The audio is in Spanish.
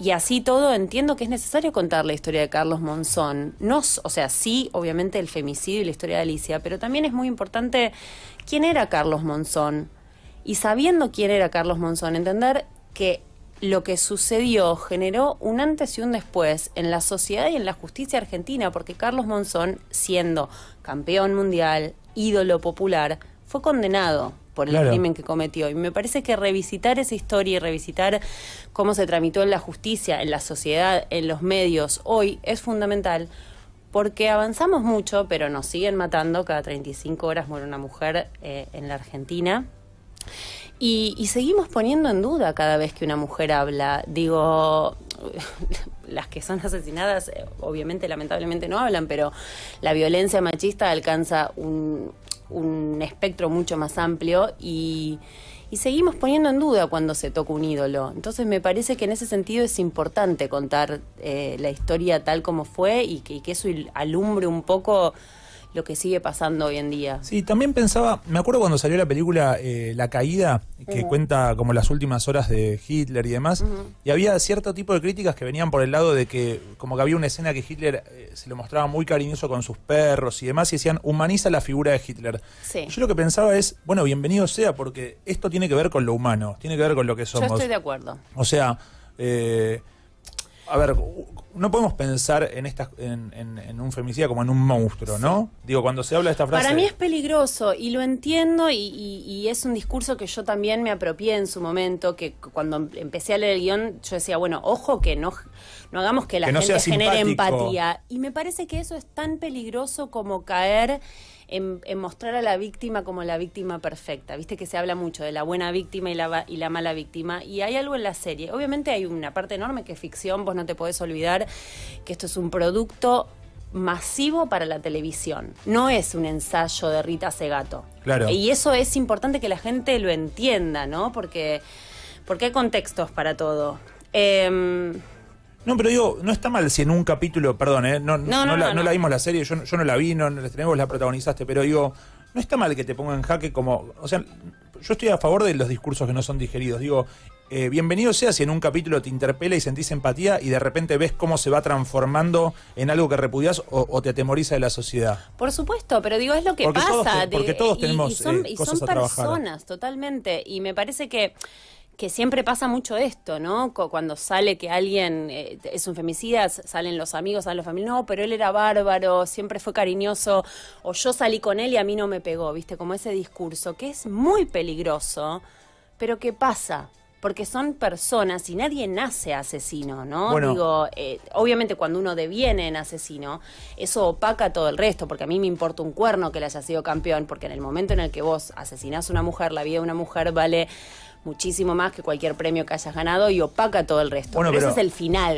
Y así todo, entiendo que es necesario contar la historia de Carlos Monzón. No, o sea, sí, obviamente el femicidio y la historia de Alicia, pero también es muy importante quién era Carlos Monzón. Y sabiendo quién era Carlos Monzón, entender que lo que sucedió generó un antes y un después en la sociedad y en la justicia argentina, porque Carlos Monzón, siendo campeón mundial, ídolo popular, fue condenado por el crimen que cometió. Y me parece que revisitar esa historia y revisitar cómo se tramitó en la justicia, en la sociedad, en los medios, hoy es fundamental porque avanzamos mucho, pero nos siguen matando. Cada 35 horas muere una mujer eh, en la Argentina. y, seguimos poniendo en duda cada vez que una mujer habla. Digo, las que son asesinadas, eh, obviamente, lamentablemente no hablan, pero la violencia machista alcanza un, un espectro mucho más amplio y, seguimos poniendo en duda cuando se toca un ídolo. Entonces me parece que en ese sentido es importante contar eh, la historia tal como fue y que, y que eso alumbre un poco lo que sigue pasando hoy en día. Sí, también pensaba, me acuerdo cuando salió la película eh, La Caída, que cuenta como las últimas horas de Hitler y demás, y había cierto tipo de críticas que venían por el lado de que como que había una escena que Hitler eh, se lo mostraba muy cariñoso con sus perros y demás, y decían, humaniza la figura de Hitler. Sí. Yo lo que pensaba es, bueno, bienvenido sea, porque esto tiene que ver con lo humano, tiene que ver con lo que somos. Yo estoy de acuerdo. O sea, eh, a ver no podemos pensar en, estas, en, un femicidio como en un monstruo, ¿no? Digo, cuando se habla de esta frase... Para mí es peligroso y lo entiendo y, es un discurso que yo también me apropié en su momento, que cuando empecé a leer el guión yo decía, bueno, ojo que no, no hagamos que la gente genere empatía. Y me parece que eso es tan peligroso como caer... En, mostrar a la víctima como la víctima perfecta. Viste que se habla mucho de la buena víctima y la, y la mala víctima. Y hay algo en la serie. Obviamente hay una parte enorme que es ficción, vos no te podés olvidar que esto es un producto masivo para la televisión. No es un ensayo de Rita Segato. Claro. Y eso es importante que la gente lo entienda, ¿no? Porque, porque hay contextos para todo. Em, no, pero digo, no está mal si en un capítulo, perdón, ¿eh? no, no, la, vimos la serie, yo, no la vi, no, la tenemos, la protagonizaste, pero digo, no está mal que te ponga en jaque como, o sea, yo estoy a favor de los discursos que no son digeridos. Digo, eh, bienvenido sea si en un capítulo te interpela y sentís empatía y de repente ves cómo se va transformando en algo que repudias o, te atemoriza de la sociedad. Por supuesto, pero digo, es lo que pasa. porque todos tenemos y, son, eh, y son personas, totalmente. Y me parece que que siempre pasa mucho esto, ¿no? Cuando sale que alguien eh, es un femicida, salen los amigos, salen los familiares, no, pero él era bárbaro, siempre fue cariñoso, o yo salí con él y a mí no me pegó, ¿viste? Como ese discurso, que es muy peligroso, pero ¿qué pasa? Porque son personas y nadie nace asesino, ¿no? Digo, eh, obviamente cuando uno deviene en asesino, eso opaca todo el resto, porque a mí me importa un cuerno que le haya sido campeón, porque en el momento en el que vos asesinás a una mujer, la vida de una mujer vale muchísimo más que cualquier premio que hayas ganado y opaca todo el resto. ese es el final.